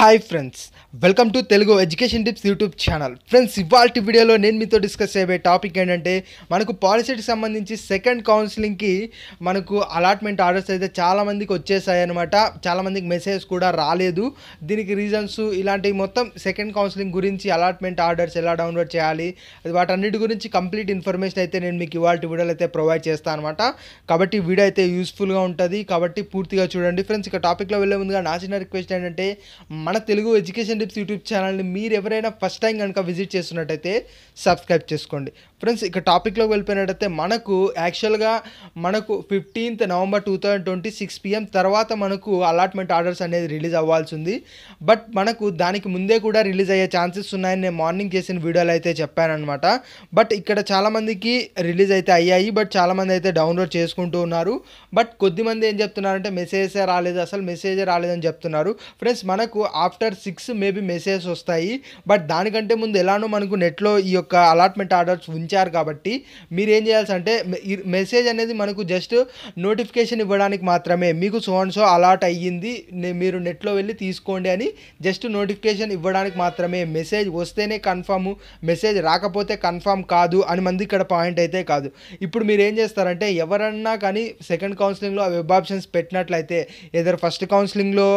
hi friends welcome to Telugu education tips YouTube channel friends ఇవాళ వీడియోలో నేను మీతో డిస్కస్ అయ్యే టాపిక్ ఏంటంటే మనకు పాలసీకి సంబంధించి సెకండ్ కౌన్సిలింగ్కి మనకు అలాట్మెంట్ ఆర్డర్స్ అయితే చాలామందికి వచ్చేసాయి అనమాట చాలామందికి మెసేజ్ కూడా రాలేదు దీనికి రీజన్స్ ఇలాంటివి మొత్తం సెకండ్ కౌన్సిలింగ్ గురించి అలాట్మెంట్ ఆర్డర్స్ ఎలా డౌన్లోడ్ చేయాలి వాటన్నిటి గురించి కంప్లీట్ ఇన్ఫర్మేషన్ అయితే నేను మీకు ఇవాళ వీడియోలో అయితే ప్రొవైడ్ చేస్తాను అనమాట కాబట్టి వీడియో అయితే యూస్ఫుల్గా ఉంటుంది కాబట్టి పూర్తిగా చూడండి ఫ్రెండ్స్ ఇక టాపిక్లో వెళ్ళే ముందుగా నా చిన్న రిక్వెస్ట్ ఏంటంటే మన తెలుగు ఎడ్యుకేషన్ టిప్స్ యూట్యూబ్ ఛానల్ని మీరు ఎవరైనా ఫస్ట్ టైం కనుక విజిట్ చేస్తున్నట్టయితే సబ్స్క్రైబ్ చేసుకోండి ఫ్రెండ్స్ ఇక టాపిక్లో వెళ్ళిపోయినట్టయితే మనకు యాక్చువల్గా మనకు fifteenth November two thousand twenty six PM తర్వాత మనకు అలాట్మెంట్ ఆర్డర్స్ అనేది రిలీజ్ అవ్వాల్సి ఉంది బట్ మనకు దానికి ముందే కూడా రిలీజ్ అయ్యే ఛాన్సెస్ ఉన్నాయని నేను మార్నింగ్ చేసిన వీడియోలు అయితే చెప్పానమాట బట్ ఇక్కడ చాలామందికి రిలీజ్ అయితే అయ్యాయి బట్ చాలామంది అయితే డౌన్లోడ్ చేసుకుంటూ ఉన్నారు బట్ కొద్దిమంది ఏం చెప్తున్నారంటే మెసేజే రాలేదు అసలు మెసేజే రాలేదని చెప్తున్నారు ఫ్రెండ్స్ మనకు ఆఫ్టర్ సిక్స్ మేబీ మెసేజ్ వస్తాయి బట్ దానికంటే ముందు ఎలానో మనకు నెట్లో ఈ యొక్క అలాట్మెంట్ ఆర్డర్స్ ఉంచారు కాబట్టి మీరు ఏం చేయాల్సి అంటే మెసేజ్ అనేది మనకు జస్ట్ నోటిఫికేషన్ ఇవ్వడానికి మాత్రమే మీకు సోన్ సో అలాట్ అయ్యింది మీరు నెట్లో వెళ్ళి తీసుకోండి అని జస్ట్ నోటిఫికేషన్ ఇవ్వడానికి మాత్రమే మెసేజ్ వస్తేనే కన్ఫామ్ మెసేజ్ రాకపోతే కన్ఫామ్ కాదు అని మంది ఇక్కడ పాయింట్ అయితే కాదు ఇప్పుడు మీరు ఏం చేస్తారంటే ఎవరన్నా కానీ సెకండ్ కౌన్సిలింగ్లో వెబ్ ఆప్షన్స్ పెట్టినట్లయితే ఏదైనా ఫస్ట్ కౌన్సిలింగ్లో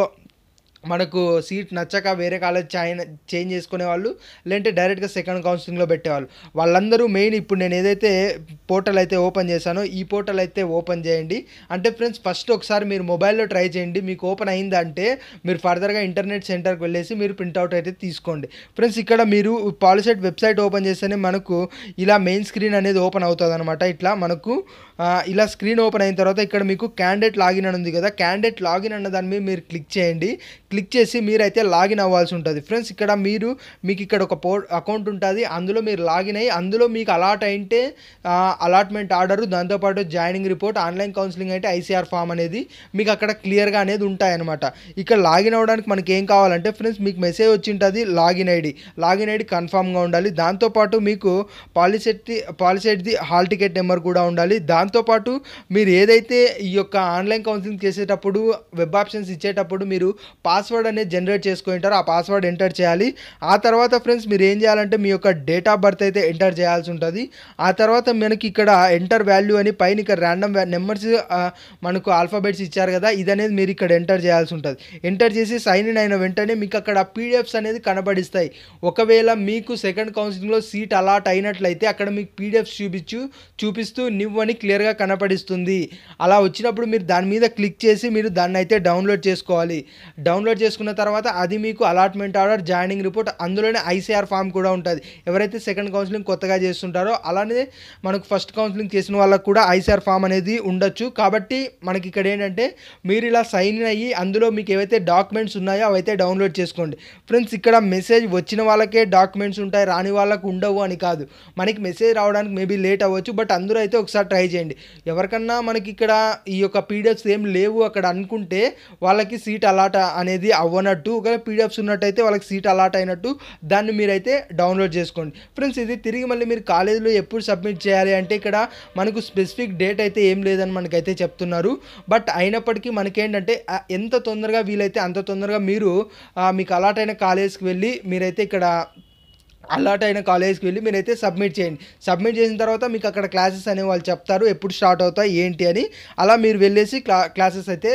మనకు సీట్ నచ్చక వేరే కాలేజ్ చైన్ చేంజ్ చేసుకునే వాళ్ళు లేదంటే డైరెక్ట్గా సెకండ్ కౌన్సిలింగ్లో పెట్టేవాళ్ళు వాళ్ళందరూ మెయిన్ ఇప్పుడు నేను ఏదైతే పోర్టల్ అయితే ఓపెన్ చేశానో ఈ పోర్టల్ అయితే ఓపెన్ చేయండి అంటే ఫ్రెండ్స్ ఫస్ట్ ఒకసారి మీరు మొబైల్లో ట్రై చేయండి మీకు ఓపెన్ అయిందంటే మీరు ఫర్దర్గా ఇంటర్నెట్ సెంటర్కి వెళ్ళేసి మీరు ప్రింట్అవుట్ అయితే తీసుకోండి ఫ్రెండ్స్ ఇక్కడ మీరు పాలిసెట్ వెబ్సైట్ ఓపెన్ చేస్తేనే మనకు ఇలా మెయిన్ స్క్రీన్ అనేది ఓపెన్ అవుతుంది అనమాట ఇట్లా మనకు ఇలా స్క్రీన్ ఓపెన్ అయిన తర్వాత ఇక్కడ మీకు క్యాండిడేట్ లాగిన్ అని ఉంది కదా క్యాండిడేట్ లాగిన్ అన్న దాని మీద మీరు క్లిక్ చేయండి క్లిక్ చేసి మీరైతే లాగిన్ అవ్వాల్సి ఉంటుంది ఫ్రెండ్స్ ఇక్కడ మీరు మీకు ఇక్కడ ఒక పో అకౌంట్ ఉంటుంది అందులో మీరు లాగిన్ అయ్యి అందులో మీకు అలాట్ అయింటే అలాట్మెంట్ ఆర్డరు దాంతోపాటు జాయినింగ్ రిపోర్ట్ ఆన్లైన్ కౌన్సిలింగ్ అయితే ఐసీఆర్ ఫామ్ అనేది మీకు అక్కడ క్లియర్గా అనేది ఉంటాయన్నమాట ఇక్కడ లాగిన్ అవ్వడానికి మనకి ఏం కావాలంటే ఫ్రెండ్స్ మీకు మెసేజ్ వచ్చి ఉంటుంది లాగిన్ ఐడి లాగిన్ ఐడి కన్ఫామ్గా ఉండాలి దాంతోపాటు మీకు పాలిసెట్ది పాలిసెట్ది హాల్ టికెట్ నెంబర్ కూడా ఉండాలి దాంతోపాటు మీరు ఏదైతే ఈ యొక్క ఆన్లైన్ కౌన్సిలింగ్ చేసేటప్పుడు వెబ్ ఆప్షన్స్ ఇచ్చేటప్పుడు మీరు పాస్ పాస్వర్డ్ అనేది జనరేట్ ఉంటారు ఆ పాస్వర్డ్ ఎంటర్ చేయాలి ఆ తర్వాత ఫ్రెండ్స్ మీరు ఏం చేయాలంటే మీ యొక్క డేట్ ఆఫ్ బర్త్ అయితే ఎంటర్ చేయాల్సి ఉంటుంది ఆ తర్వాత మనకి ఇక్కడ ఎంటర్ వాల్యూ అని పైన ఇక్కడ ర్యాండమ్ నెంబర్స్ మనకు ఆల్ఫాబెట్స్ ఇచ్చారు కదా ఇది అనేది మీరు ఇక్కడ ఎంటర్ చేయాల్సి ఉంటుంది ఎంటర్ చేసి సైన్ ఇన్ అయిన వెంటనే మీకు అక్కడ పీడిఎఫ్స్ అనేది కనబడిస్తాయి ఒకవేళ మీకు సెకండ్ కౌన్సిలింగ్లో సీట్ అలాట్ అయినట్లయితే అక్కడ మీకు పీడిఎఫ్స్ చూపించు చూపిస్తూ నువ్వు అని క్లియర్గా కనపడిస్తుంది అలా వచ్చినప్పుడు మీరు దాని మీద క్లిక్ చేసి మీరు దాన్ని అయితే డౌన్లోడ్ చేసుకోవాలి డౌన్లోడ్ డెలివర్ చేసుకున్న తర్వాత అది మీకు అలాట్మెంట్ ఆర్డర్ జాయినింగ్ రిపోర్ట్ అందులోనే ఐసీఆర్ ఫామ్ కూడా ఉంటుంది ఎవరైతే సెకండ్ కౌన్సిలింగ్ కొత్తగా చేస్తుంటారో అలానే మనకు ఫస్ట్ కౌన్సిలింగ్ చేసిన వాళ్ళకు కూడా ఐసీఆర్ ఫామ్ అనేది ఉండొచ్చు కాబట్టి మనకి ఇక్కడ ఏంటంటే మీరు ఇలా సైన్ అయ్యి అందులో మీకు ఏవైతే డాక్యుమెంట్స్ ఉన్నాయో అవైతే డౌన్లోడ్ చేసుకోండి ఫ్రెండ్స్ ఇక్కడ మెసేజ్ వచ్చిన వాళ్ళకే డాక్యుమెంట్స్ ఉంటాయి రాని వాళ్ళకు ఉండవు అని కాదు మనకి మెసేజ్ రావడానికి మేబీ లేట్ అవ్వచ్చు బట్ అందరూ అయితే ఒకసారి ట్రై చేయండి ఎవరికన్నా మనకి ఇక్కడ ఈ యొక్క పీడిఎఫ్స్ ఏం లేవు అక్కడ అనుకుంటే వాళ్ళకి సీట్ అలాట్ అనేది ఇది అవ్వనట్టు ఒకవేళ పీడిఎఫ్స్ ఉన్నట్టయితే వాళ్ళకి సీట్ అలాట్ అయినట్టు దాన్ని మీరైతే డౌన్లోడ్ చేసుకోండి ఫ్రెండ్స్ ఇది తిరిగి మళ్ళీ మీరు కాలేజీలో ఎప్పుడు సబ్మిట్ చేయాలి అంటే ఇక్కడ మనకు స్పెసిఫిక్ డేట్ అయితే ఏం లేదని మనకైతే చెప్తున్నారు బట్ అయినప్పటికీ మనకేంటంటే ఎంత తొందరగా వీలైతే అంత తొందరగా మీరు మీకు అలాట్ అయిన కాలేజ్కి వెళ్ళి మీరైతే ఇక్కడ అలాట్ అయిన కాలేజ్కి వెళ్ళి మీరైతే సబ్మిట్ చేయండి సబ్మిట్ చేసిన తర్వాత మీకు అక్కడ క్లాసెస్ అనే వాళ్ళు చెప్తారు ఎప్పుడు స్టార్ట్ అవుతాయి ఏంటి అని అలా మీరు వెళ్ళేసి క్లా క్లాసెస్ అయితే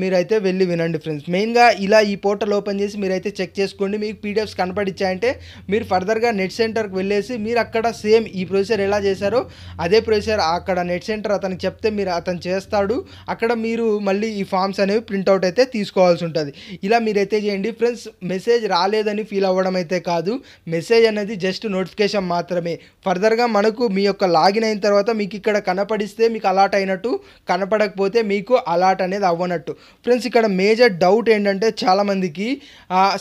మీరైతే వెళ్ళి వినండి ఫ్రెండ్స్ మెయిన్గా ఇలా ఈ పోర్టల్ ఓపెన్ చేసి మీరైతే చెక్ చేసుకోండి మీకు పీడిఎఫ్స్ కనపడిచ్చాయంటే మీరు ఫర్దర్గా నెట్ సెంటర్కి వెళ్ళేసి మీరు అక్కడ సేమ్ ఈ ప్రొసీజర్ ఎలా చేశారో అదే ప్రొసీజర్ అక్కడ నెట్ సెంటర్ అతనికి చెప్తే మీరు అతను చేస్తాడు అక్కడ మీరు మళ్ళీ ఈ ఫామ్స్ అనేవి ప్రింట్అవుట్ అయితే తీసుకోవాల్సి ఉంటుంది ఇలా మీరైతే చేయండి ఫ్రెండ్స్ మెసేజ్ రాలేదని ఫీల్ అవ్వడం అయితే కాదు మెసేజ్ అనేది జస్ట్ నోటిఫికేషన్ మాత్రమే ఫర్దర్గా మనకు మీ యొక్క లాగిన్ అయిన తర్వాత మీకు ఇక్కడ కనపడిస్తే మీకు అలాట్ అయినట్టు కనపడకపోతే మీకు అలాట్ అనేది అవ్వనట్టు ఫ్రెండ్స్ ఇక్కడ మేజర్ డౌట్ ఏంటంటే చాలామందికి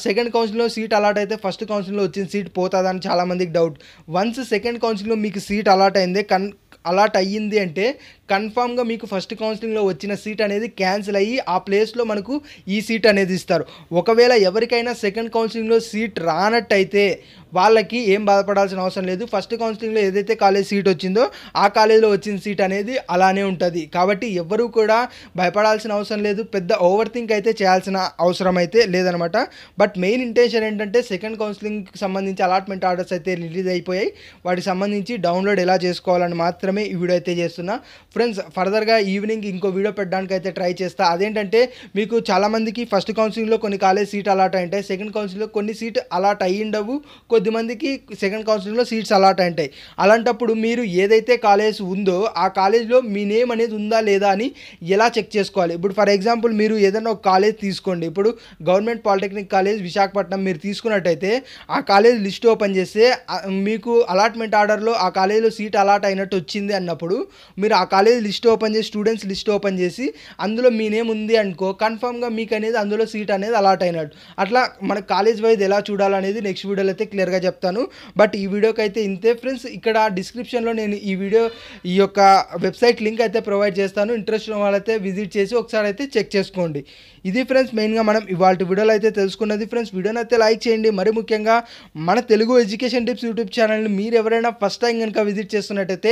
సెకండ్ కౌన్సిల్లో సీట్ అలాట్ అయితే ఫస్ట్ కౌన్సిల్లో వచ్చిన సీట్ పోతుందని చాలామందికి డౌట్ వన్స్ సెకండ్ కౌన్సిల్లో మీకు సీట్ అలాట్ అయిందే కన్ అలాట్ అయ్యింది అంటే కన్ఫామ్గా మీకు ఫస్ట్ కౌన్సిలింగ్లో వచ్చిన సీట్ అనేది క్యాన్సిల్ అయ్యి ఆ ప్లేస్లో మనకు ఈ సీట్ అనేది ఇస్తారు ఒకవేళ ఎవరికైనా సెకండ్ కౌన్సిలింగ్లో సీట్ రానట్టయితే వాళ్ళకి ఏం బాధపడాల్సిన అవసరం లేదు ఫస్ట్ కౌన్సిలింగ్లో ఏదైతే కాలేజ్ సీట్ వచ్చిందో ఆ కాలేజీలో వచ్చిన సీట్ అనేది అలానే ఉంటుంది కాబట్టి ఎవరూ కూడా భయపడాల్సిన అవసరం లేదు పెద్ద ఓవర్ థింక్ అయితే చేయాల్సిన అవసరం అయితే లేదనమాట బట్ మెయిన్ ఇంటెన్షన్ ఏంటంటే సెకండ్ కౌన్సిలింగ్కి సంబంధించి అలాట్మెంట్ ఆర్డర్స్ అయితే రిలీజ్ అయిపోయాయి వాటికి సంబంధించి డౌన్లోడ్ ఎలా చేసుకోవాలని మాత్రం మాత్రమే ఈ వీడియో అయితే చేస్తున్నా ఫ్రెండ్స్ ఫర్దర్గా ఈవినింగ్ ఇంకో వీడియో పెట్టడానికి అయితే ట్రై చేస్తా అదేంటంటే మీకు చాలామందికి ఫస్ట్ కౌన్సిలింగ్లో కొన్ని కాలేజ్ సీట్ అలాట్ అయింటాయి సెకండ్ కౌన్సిలింగ్లో కొన్ని సీట్ అలాట్ అయ్యిండవు కొద్దిమందికి సెకండ్ కౌన్సిలింగ్లో సీట్స్ అలాట్ అయింటాయి అలాంటప్పుడు మీరు ఏదైతే కాలేజ్ ఉందో ఆ కాలేజ్లో మీ నేమ్ అనేది ఉందా లేదా అని ఎలా చెక్ చేసుకోవాలి ఇప్పుడు ఫర్ ఎగ్జాంపుల్ మీరు ఏదైనా ఒక కాలేజ్ తీసుకోండి ఇప్పుడు గవర్నమెంట్ పాలిటెక్నిక్ కాలేజ్ విశాఖపట్నం మీరు తీసుకున్నట్టయితే ఆ కాలేజ్ లిస్ట్ ఓపెన్ చేస్తే మీకు అలాట్మెంట్ ఆర్డర్లో ఆ కాలేజ్లో సీట్ అలాట్ అయినట్టు వచ్చింది అన్నప్పుడు మీరు ఆ కాలేజ్ లిస్ట్ ఓపెన్ చేసి స్టూడెంట్స్ లిస్ట్ ఓపెన్ చేసి అందులో మీ నేమ్ ఉంది అనుకో కన్ఫామ్గా మీకు అనేది అందులో సీట్ అనేది అలాట్ అయినట్టు అట్లా మన కాలేజ్ వైజ్ ఎలా చూడాలనేది నెక్స్ట్ వీడియోలో అయితే క్లియర్గా చెప్తాను బట్ ఈ వీడియోకి అయితే ఇంతే ఫ్రెండ్స్ ఇక్కడ డిస్క్రిప్షన్లో నేను ఈ వీడియో ఈ యొక్క వెబ్సైట్ లింక్ అయితే ప్రొవైడ్ చేస్తాను ఇంట్రెస్ట్ ఉన్న వాళ్ళైతే విజిట్ చేసి ఒకసారి అయితే చెక్ చేసుకోండి ఇది ఫ్రెండ్స్ మెయిన్గా మనం ఇవాళ వీడియోలో అయితే తెలుసుకున్నది ఫ్రెండ్స్ వీడియోని అయితే లైక్ చేయండి మరి ముఖ్యంగా మన తెలుగు ఎడ్యుకేషన్ టిప్స్ యూట్యూబ్ ఛానల్ని మీరు ఎవరైనా ఫస్ట్ టైం కనుక విజిట్ చేస్తున్నట్టయితే